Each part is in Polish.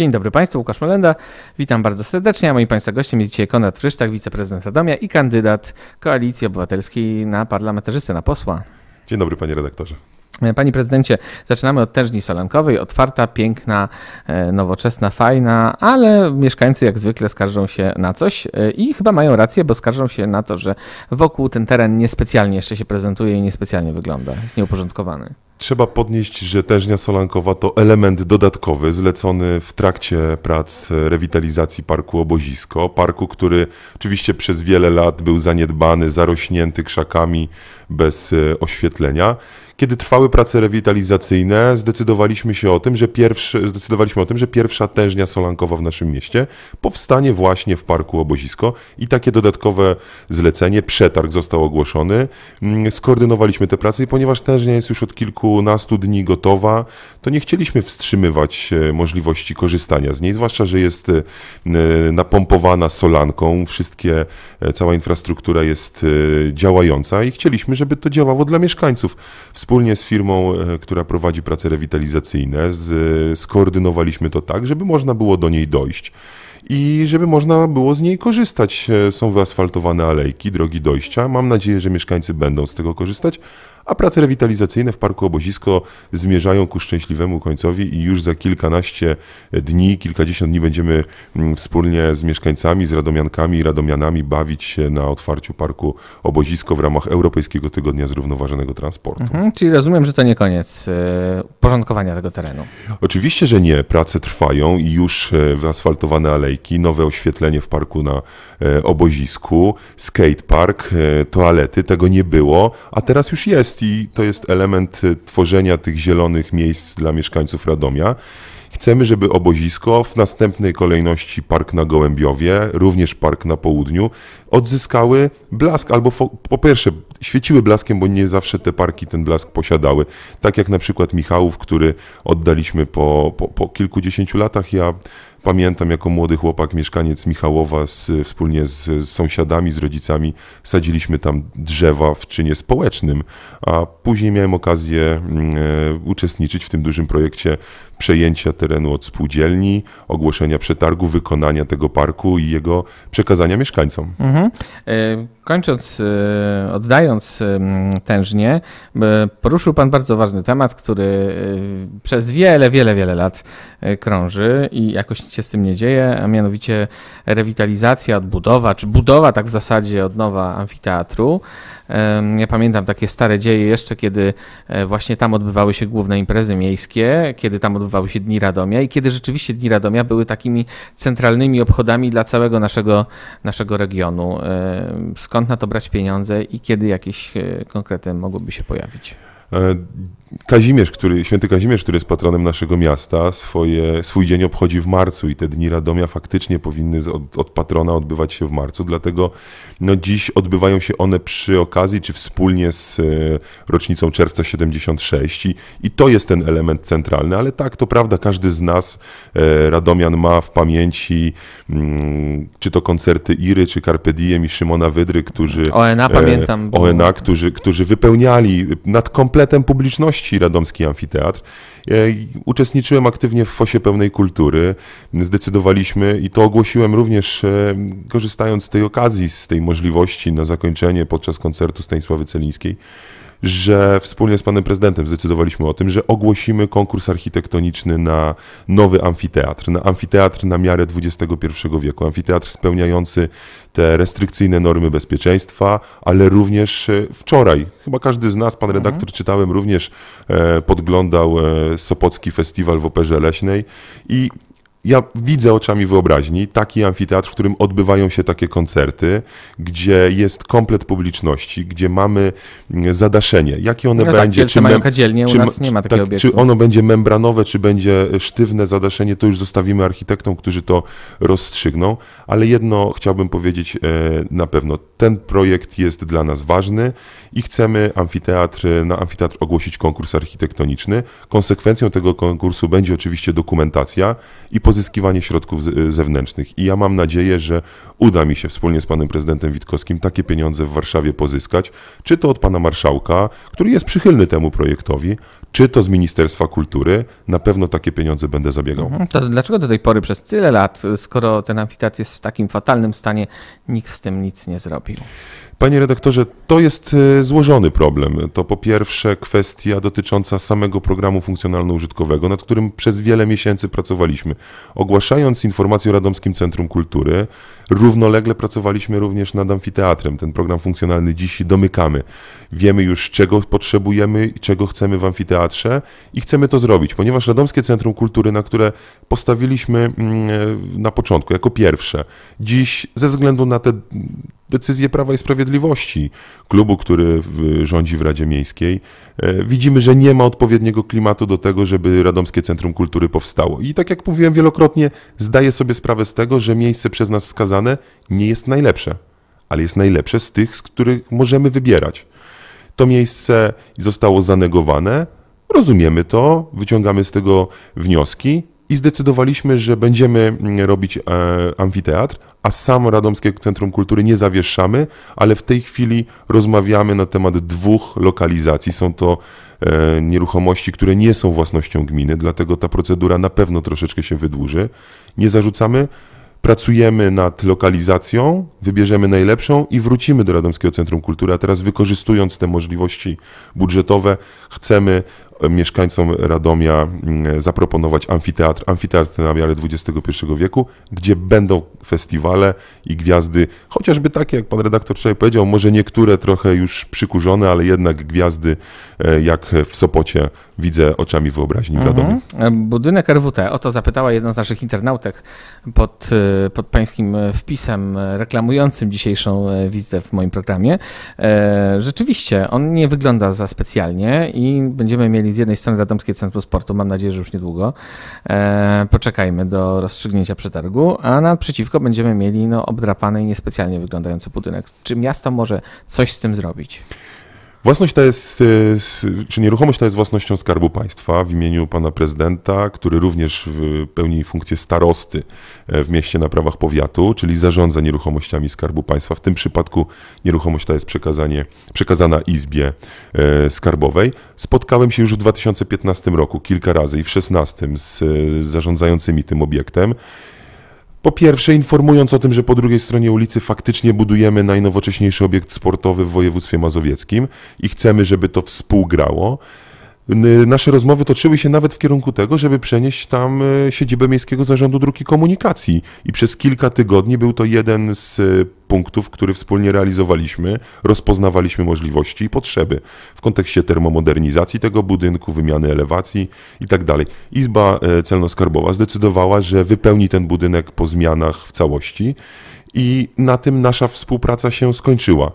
Dzień dobry Państwu, Łukasz Melenda. Witam bardzo serdecznie, a moim Państwa gościem jest dzisiaj Konrad Frysztak, wiceprezydent Radomia i kandydat Koalicji Obywatelskiej na parlamentarzystę, na posła. Dzień dobry Panie redaktorze. E, panie prezydencie, zaczynamy od tężni solankowej. Otwarta, piękna, e, nowoczesna, fajna, ale mieszkańcy jak zwykle skarżą się na coś e, i chyba mają rację, bo skarżą się na to, że wokół ten teren niespecjalnie jeszcze się prezentuje i niespecjalnie wygląda. Jest nieuporządkowany. Trzeba podnieść, że tężnia solankowa to element dodatkowy zlecony w trakcie prac rewitalizacji parku Obozisko. Parku, który oczywiście przez wiele lat był zaniedbany, zarośnięty krzakami bez oświetlenia. Kiedy trwały prace rewitalizacyjne, zdecydowaliśmy się o tym, że pierwszy, zdecydowaliśmy o tym, że pierwsza tężnia solankowa w naszym mieście powstanie właśnie w parku obozisko i takie dodatkowe zlecenie, przetarg został ogłoszony. Mm, skoordynowaliśmy te prace i ponieważ tężnia jest już od kilkunastu dni gotowa, to nie chcieliśmy wstrzymywać e, możliwości korzystania z niej, zwłaszcza, że jest e, napompowana solanką, wszystkie, e, cała infrastruktura jest działająca i chcieliśmy, żeby to działało dla mieszkańców. Wspólnie z firmą, e, która prowadzi prace rewitalizacyjne, z, e, skoordynowaliśmy to tak, żeby można było do niej dojść i żeby można było z niej korzystać. E, są wyasfaltowane alejki, drogi dojścia. Mam nadzieję, że mieszkańcy będą z tego korzystać, a prace rewitalizacyjne w parku obozisko zmierzają ku szczęśliwemu końcowi i już za kilkanaście dni, kilkadziesiąt dni będziemy mm, wspólnie z mieszkańcami, z radomiankami i radomianami bawić się na otwarciu parku obozisko w ramach Europejskiego Tygodnia Zrównoważonego Transportu. Mhm, czyli rozumiem, że to nie koniec e, porządkowania tego terenu. Oczywiście, że nie. Prace trwają i już e, wyasfaltowane alejki, nowe oświetlenie w parku na e, obozisku, skatepark, toalety, tego nie było, a teraz już jest kwestii to jest element y, tworzenia tych zielonych miejsc dla mieszkańców Radomia. Chcemy, żeby obozisko, w następnej kolejności park na Gołębiowie, również park na południu, odzyskały blask, albo po pierwsze świeciły blaskiem, bo nie zawsze te parki ten blask posiadały. Tak jak na przykład Michałów, który oddaliśmy po, po, po kilkudziesięciu latach. Ja Pamiętam jako młody chłopak, mieszkaniec Michałowa, z, wspólnie z, z, sąsiadami, z rodzicami, sadziliśmy tam drzewa w czynie społecznym, a później miałem okazję mm, e, uczestniczyć w tym dużym projekcie przejęcia terenu od spółdzielni, ogłoszenia przetargu, wykonania tego parku i jego przekazania mieszkańcom. Mhm. E, kończąc, e, oddając e, tężnie, poruszył Pan bardzo ważny temat, który przez wiele, wiele, wiele lat krąży i jakoś się z tym nie dzieje, a mianowicie rewitalizacja, odbudowa, czy budowa tak w zasadzie od nowa amfiteatru. Ja pamiętam takie stare dzieje jeszcze, kiedy e, właśnie tam odbywały się główne imprezy miejskie, kiedy tam odbywały się Dni Radomia i kiedy rzeczywiście Dni Radomia były takimi centralnymi obchodami dla całego naszego, naszego regionu. Skąd na to brać pieniądze i kiedy jakieś e, konkrety mogłyby się pojawić? E, Kazimierz, który, święty Kazimierz, który jest patronem naszego miasta, swoje, swój dzień obchodzi w marcu i te dni Radomia faktycznie powinny od, od, patrona odbywać się w marcu, dlatego no, dziś odbywają się one przy okazji czy wspólnie z e, rocznicą czerwca 76 i, i to jest ten element centralny, ale tak, to prawda, każdy z nas, e, Radomian ma w pamięci mm, czy to koncerty Iry, czy Carpe Diem i Szymona Wydry, którzy... ONA pamiętam. ONA, którzy, którzy wypełniali nad atletem publiczności Radomski Amfiteatr. E, uczestniczyłem aktywnie w fosie pełnej kultury. Zdecydowaliśmy i to ogłosiłem również e, korzystając z tej okazji, z tej możliwości na zakończenie podczas koncertu Stanisławy Celińskiej że wspólnie z panem prezydentem zdecydowaliśmy o tym, że ogłosimy konkurs architektoniczny na nowy amfiteatr, na amfiteatr na miarę XXI wieku, amfiteatr spełniający te restrykcyjne normy bezpieczeństwa, ale również e, wczoraj, chyba każdy z nas, pan redaktor, mhm. czytałem, również e, podglądał e, Sopocki Festiwal w Operze Leśnej i ja widzę oczami wyobraźni taki amfiteatr, w którym odbywają się takie koncerty, gdzie jest komplet publiczności, gdzie mamy mm, zadaszenie. Jakie one no tak, będzie? Tak, czy mają kadzielnie, czy, u nas nie ma takiego tak, Czy ono będzie membranowe, czy będzie sztywne zadaszenie, to już zostawimy architektom, którzy to rozstrzygną. Ale jedno chciałbym powiedzieć e, na pewno. Ten projekt jest dla nas ważny i chcemy amfiteatr, e, na amfiteatr ogłosić konkurs architektoniczny. Konsekwencją tego konkursu będzie oczywiście dokumentacja i pozyskiwanie środków y, zewnętrznych. I ja mam nadzieję, że uda mi się wspólnie z panem prezydentem Witkowskim takie pieniądze w Warszawie pozyskać, czy to od pana marszałka, który jest przychylny temu projektowi, czy to z Ministerstwa Kultury, na pewno takie pieniądze będę zabiegał. Mhm. To dlaczego do tej pory przez tyle lat, skoro ten amfiteatr jest w takim fatalnym stanie, nikt z tym nic nie zrobił? Panie redaktorze, to jest e, złożony problem. To po pierwsze kwestia dotycząca samego programu funkcjonalno-użytkowego, nad którym przez wiele miesięcy pracowaliśmy. Ogłaszając informację o Radomskim Centrum Kultury, równolegle pracowaliśmy również nad amfiteatrem. Ten program funkcjonalny dziś domykamy. Wiemy już, czego potrzebujemy i czego chcemy w amfiteatrze teatrze i chcemy to zrobić, ponieważ Radomskie Centrum Kultury, na które postawiliśmy mm, e, na początku jako pierwsze, dziś ze względu na te decyzje Prawa i Sprawiedliwości, klubu, który rządzi w Radzie Miejskiej, e, widzimy, że nie ma odpowiedniego klimatu do tego, żeby Radomskie Centrum Kultury powstało. I tak jak mówiłem wielokrotnie, zdaję sobie sprawę z tego, że miejsce przez nas wskazane nie jest najlepsze, ale jest najlepsze z tych, z których możemy wybierać. To miejsce zostało zanegowane, Rozumiemy to, wyciągamy z tego wnioski i zdecydowaliśmy, że będziemy mm, robić e, amfiteatr, a sam Radomskie Centrum Kultury nie zawieszamy, ale w tej chwili rozmawiamy na temat dwóch lokalizacji. Są to e, nieruchomości, które nie są własnością gminy, dlatego ta procedura na pewno troszeczkę się wydłuży. Nie zarzucamy. Pracujemy nad lokalizacją, wybierzemy najlepszą i wrócimy do Radomskiego Centrum Kultury. A teraz, wykorzystując te możliwości budżetowe, chcemy mieszkańcom Radomia mm, zaproponować amfiteatr, amfiteatr na miarę XXI wieku, gdzie będą festiwale i gwiazdy, chociażby takie, jak pan redaktor wczoraj powiedział, może niektóre trochę już przykurzone, ale jednak gwiazdy, e, jak w Sopocie widzę oczami wyobraźni w Radomiu. Mhm. E, budynek RWT, o to zapytała jedna z naszych internautek pod, e, pod pańskim wpisem reklamującym dzisiejszą wizytę w moim programie. Rzeczywiście, on nie wygląda za specjalnie i będziemy mieli z jednej strony Radomskie Centrum Sportu, mam nadzieję, że już niedługo. E, poczekajmy do rozstrzygnięcia przetargu, a naprzeciwko będziemy mieli no, obdrapany i niespecjalnie wyglądający budynek. Czy miasto może coś z tym zrobić? Własność ta jest, e, czy nieruchomość ta jest własnością Skarbu Państwa w imieniu pana prezydenta, który również pełni funkcję starosty e, w mieście na prawach powiatu, czyli zarządza nieruchomościami Skarbu Państwa. W tym przypadku nieruchomość ta jest przekazanie, przekazana Izbie e, Skarbowej. Spotkałem się już w 2015 roku kilka razy i w 2016 z zarządzającymi tym obiektem. Po pierwsze, informując o tym, że po drugiej stronie ulicy faktycznie budujemy najnowocześniejszy obiekt sportowy w województwie mazowieckim i chcemy, żeby to współgrało nasze rozmowy toczyły się nawet w kierunku tego, żeby przenieść tam e, siedzibę Miejskiego Zarządu Dróg i Komunikacji. I przez kilka tygodni był to jeden z e, punktów, który wspólnie realizowaliśmy, rozpoznawaliśmy możliwości i potrzeby w kontekście termomodernizacji tego budynku, wymiany elewacji itd. Tak Izba e, Celno-Skarbowa zdecydowała, że wypełni ten budynek po zmianach w całości i na tym nasza współpraca się skończyła.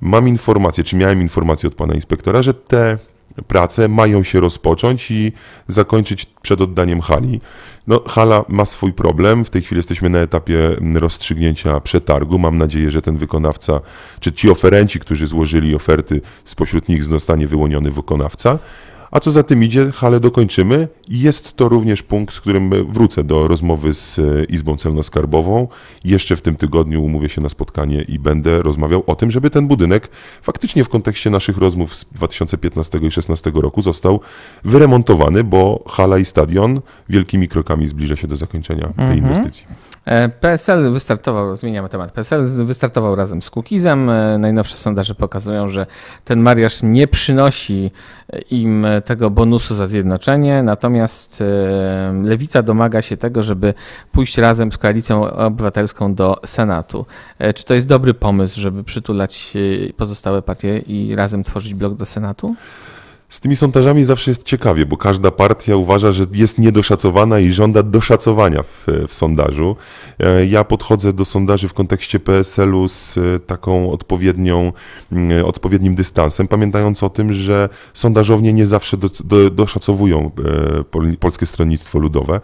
Mam informację, czy miałem informację od pana inspektora, że te prace mają się rozpocząć i zakończyć przed oddaniem hali. No, hala ma swój problem. W tej chwili jesteśmy na etapie mm, rozstrzygnięcia przetargu. Mam nadzieję, że ten wykonawca, czy ci oferenci, którzy złożyli oferty, spośród nich zostanie wyłoniony wykonawca. A co za tym idzie, hale dokończymy i jest to również punkt, z którym wrócę do rozmowy z e, Izbą Celno-Skarbową. Jeszcze w tym tygodniu umówię się na spotkanie i będę rozmawiał o tym, żeby ten budynek faktycznie w kontekście naszych rozmów z 2015 i 2016 roku został wyremontowany, bo hala i stadion wielkimi krokami zbliża się do zakończenia tej mhm. inwestycji. E, PSL wystartował, zmieniamy temat, PSL wystartował razem z Kukizem. E, najnowsze sondaże pokazują, że ten mariaż nie przynosi im tego bonusu za zjednoczenie, natomiast e, lewica domaga się tego, żeby pójść razem z koalicją obywatelską do Senatu. E, czy to jest dobry pomysł, żeby przytulać e, pozostałe partie i razem tworzyć blok do Senatu? Z tymi sondażami zawsze jest ciekawie, bo każda partia uważa, że jest niedoszacowana i żąda doszacowania w, w sondażu. E, ja podchodzę do sondaży w kontekście PSL-u z e, taką odpowiednią, mm, e, odpowiednim dystansem, pamiętając o tym, że sondażownie nie zawsze do, do, doszacowują Polskie Stronnictwo Ludowe.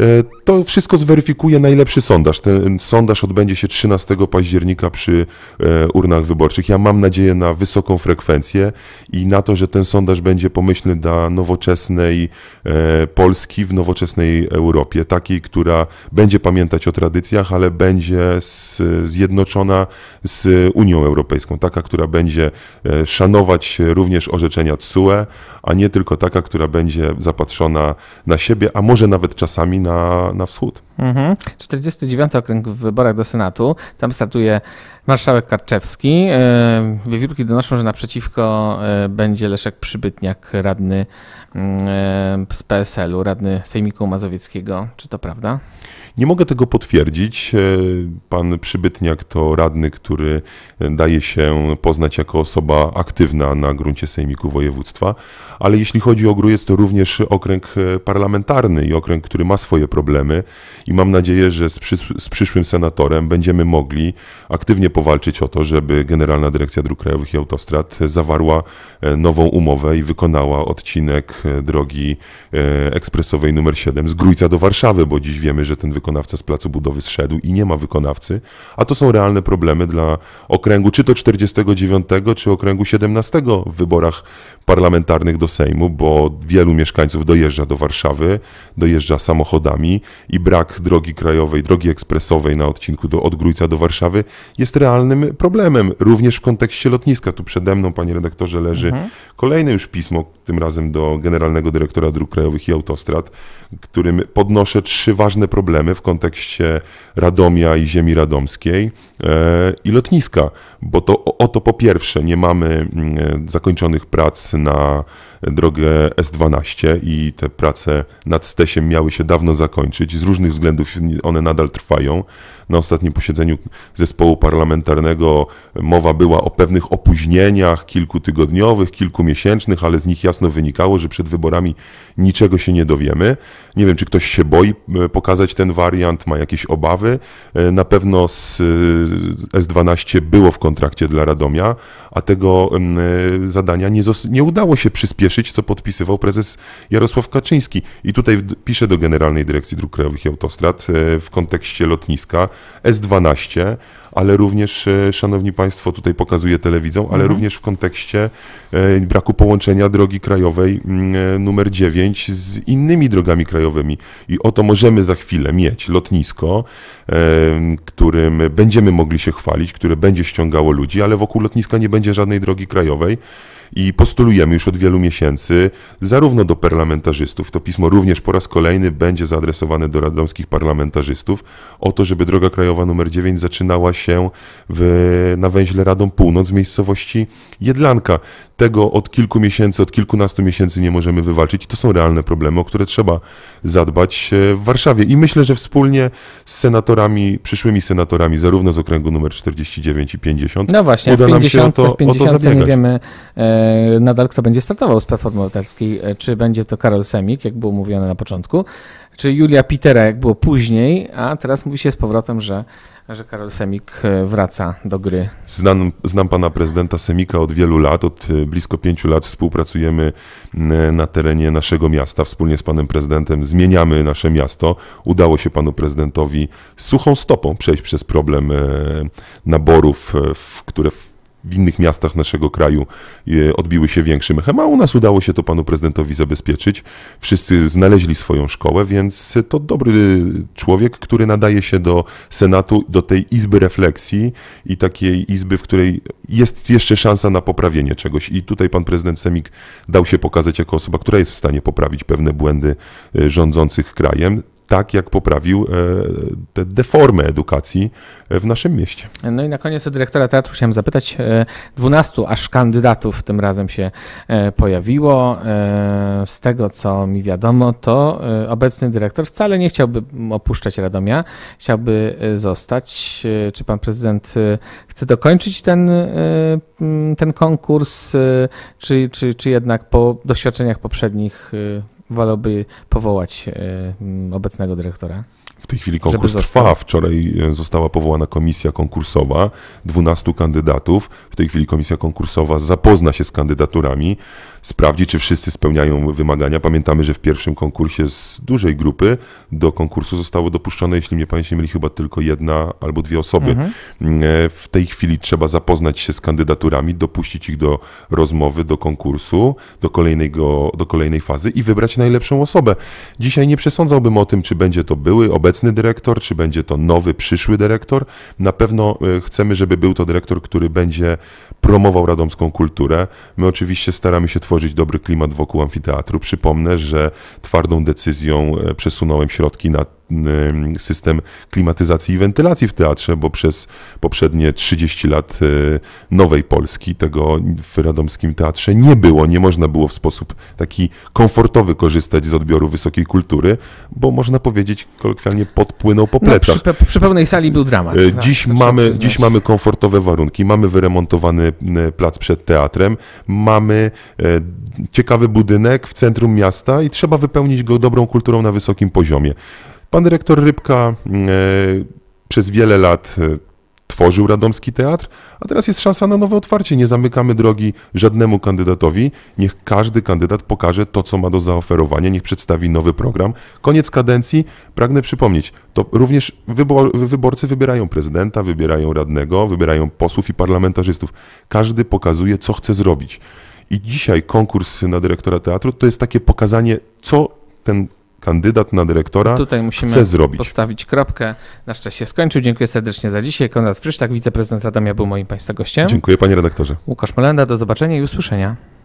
E, to wszystko zweryfikuje najlepszy sondaż. Ten sondaż odbędzie się 13 października przy e, urnach wyborczych. Ja mam nadzieję na wysoką frekwencję i na to, że ten sondaż będzie pomyślny dla nowoczesnej e, Polski w nowoczesnej Europie, takiej, która będzie pamiętać o tradycjach, ale będzie zjednoczona z Unią Europejską, taka, która będzie szanować również orzeczenia TSUE, a nie tylko taka, która będzie zapatrzona na siebie, a może nawet czasami na na, na wschód. Mhm. 49 okręg w wyborach do Senatu. Tam startuje Marszałek Karczewski. E, wiewiórki donoszą, że naprzeciwko e, będzie Leszek Przybytniak, radny mm, e, z PSL-u, radny Sejmiku Mazowieckiego. Czy to prawda? Nie mogę tego potwierdzić. Pan Przybytniak to radny, który daje się poznać jako osoba aktywna na gruncie Sejmiku Województwa, ale jeśli chodzi o Grójec, to również okręg parlamentarny i okręg, który ma swoje problemy i mam nadzieję, że z, przysz z przyszłym senatorem będziemy mogli aktywnie powalczyć o to, żeby Generalna Dyrekcja Dróg Krajowych i Autostrad zawarła e, nową umowę i wykonała odcinek e, drogi e, ekspresowej numer 7 z Grójca do Warszawy, bo dziś wiemy, że ten wykonawca z placu budowy zszedł i nie ma wykonawcy, a to są realne problemy dla okręgu czy to 49, czy okręgu 17 w wyborach parlamentarnych do Sejmu, bo wielu mieszkańców dojeżdża do Warszawy, dojeżdża samochodami i brak drogi krajowej, drogi ekspresowej na odcinku do, od Grójca do Warszawy jest realnym problemem, również w kontekście lotniska. Tu przede mną, panie redaktorze, leży mhm. kolejne już pismo, tym razem do Generalnego Dyrektora Dróg Krajowych i Autostrad, którym podnoszę trzy ważne problemy w kontekście Radomia i ziemi radomskiej e, i lotniska, bo to oto po pierwsze nie mamy mm, e, zakończonych prac na drogę S12 i te prace nad Stesiem miały się dawno zakończyć. Z różnych względów one nadal trwają. Na ostatnim posiedzeniu zespołu parlamentarnego parlamentarnego mowa była o pewnych opóźnieniach kilkutygodniowych, kilkumiesięcznych, ale z nich jasno wynikało, że przed wyborami niczego się nie dowiemy. Nie wiem, czy ktoś się boi e, pokazać ten wariant, ma jakieś obawy. E, na pewno z e, S12 było w kontrakcie dla Radomia, a tego mm, zadania nie, nie udało się przyspieszyć, co podpisywał prezes Jarosław Kaczyński. I tutaj piszę do Generalnej Dyrekcji Dróg Krajowych i Autostrad w kontekście lotniska S12, ale również również, e, szanowni państwo, tutaj pokazuję telewidzą, ale mhm. również w kontekście e, braku połączenia drogi krajowej mm, e, numer 9 z innymi drogami krajowymi. I oto możemy za chwilę mieć lotnisko, którym będziemy mogli się chwalić, które będzie ściągało ludzi, ale wokół lotniska nie będzie żadnej drogi krajowej i postulujemy już od wielu miesięcy zarówno do parlamentarzystów, to pismo również po raz kolejny będzie zaadresowane do radomskich parlamentarzystów, o to, żeby droga krajowa nr 9 zaczynała się w, na węźle Radom Północ w miejscowości Jedlanka. Tego od kilku miesięcy, od kilkunastu miesięcy nie możemy wywalczyć. I to są realne problemy, o które trzeba zadbać e, w Warszawie. I myślę, że wspólnie z senatorami, przyszłymi senatorami, zarówno z okręgu numer 49 i 50, no właśnie, uda 50, nam się o to, 50 o to nie wiemy e, nadal, kto będzie startował z Platformy Obywatelskiej. E, czy będzie to Karol Semik, jak było mówione na początku, czy Julia Pitera, jak było później, a teraz mówi się z powrotem, że że Karol Semik e, wraca do gry. Znam, znam pana prezydenta Semika od wielu lat, od e, blisko pięciu lat współpracujemy e, na terenie naszego miasta. Wspólnie z panem prezydentem zmieniamy nasze miasto. Udało się panu prezydentowi suchą stopą przejść przez problem naborów, które w innych miastach naszego kraju e, odbiły się większym echem, a u nas udało się to panu prezydentowi zabezpieczyć. Wszyscy znaleźli swoją szkołę, więc to dobry człowiek, który nadaje się do Senatu, do tej izby refleksji i takiej izby, w której jest jeszcze szansa na poprawienie czegoś. I tutaj pan prezydent Semik dał się pokazać jako osoba, która jest w stanie poprawić pewne błędy e, rządzących krajem tak jak poprawił e, tę deformę edukacji w naszym mieście. No i na koniec o dyrektora teatru chciałem zapytać. 12 e, aż kandydatów tym razem się e, pojawiło. Z tego, co mi wiadomo, to obecny dyrektor wcale nie chciałby opuszczać Radomia, chciałby zostać. Czy pan prezydent chce dokończyć ten, ten konkurs, czy, czy, czy jednak po doświadczeniach poprzednich wolałby powołać e, mm, obecnego dyrektora? W tej chwili konkurs trwa. Wczoraj e, została powołana komisja konkursowa, 12 kandydatów. W tej chwili komisja konkursowa zapozna się z kandydaturami, sprawdzi, czy wszyscy spełniają wymagania. Pamiętamy, że w pierwszym konkursie z dużej grupy do konkursu zostało dopuszczone, jeśli mnie pamięć nie mieli, chyba tylko jedna albo dwie osoby. Mhm. Mm, e, w tej chwili trzeba zapoznać się z kandydaturami, dopuścić ich do rozmowy, do konkursu, do, kolejnego, do kolejnej fazy i wybrać najlepszą osobę. Dzisiaj nie przesądzałbym o tym, czy będzie to były obecny dyrektor, czy będzie to nowy, przyszły dyrektor. Na pewno e, chcemy, żeby był to dyrektor, który będzie promował radomską kulturę. My oczywiście staramy się tworzyć dobry klimat wokół amfiteatru. Przypomnę, że twardą decyzją e, przesunąłem środki na system klimatyzacji i wentylacji w teatrze, bo przez poprzednie 30 lat e, Nowej Polski tego w radomskim teatrze nie było. Nie można było w sposób taki komfortowy korzystać z odbioru wysokiej kultury, bo można powiedzieć kolokwialnie podpłynął po no, plecach. No, przy, przy, pełnej sali był dramat. E, tak, dziś, mamy, dziś mamy komfortowe warunki, mamy wyremontowany E, plac przed teatrem, mamy e, ciekawy budynek w centrum miasta i trzeba wypełnić go dobrą kulturą na wysokim poziomie. Pan dyrektor Rybka e, przez wiele lat tworzył Radomski Teatr, a teraz jest szansa na nowe otwarcie. Nie zamykamy drogi żadnemu kandydatowi. Niech każdy kandydat pokaże to, co ma do zaoferowania, niech przedstawi nowy program. Koniec kadencji. Pragnę przypomnieć, to również wyborcy wybierają prezydenta, wybierają radnego, wybierają posłów i parlamentarzystów. Każdy pokazuje, co chce zrobić. I dzisiaj konkurs na dyrektora teatru to jest takie pokazanie, co ten kandydat na dyrektora Tutaj musimy chce zrobić. postawić kropkę. Na szczęście skończył. Dziękuję serdecznie za dzisiaj. Konrad Frysztak, wiceprezydent Radomia, był moim Państwa gościem. Dziękuję panie redaktorze. Łukasz Melenda, do zobaczenia i usłyszenia.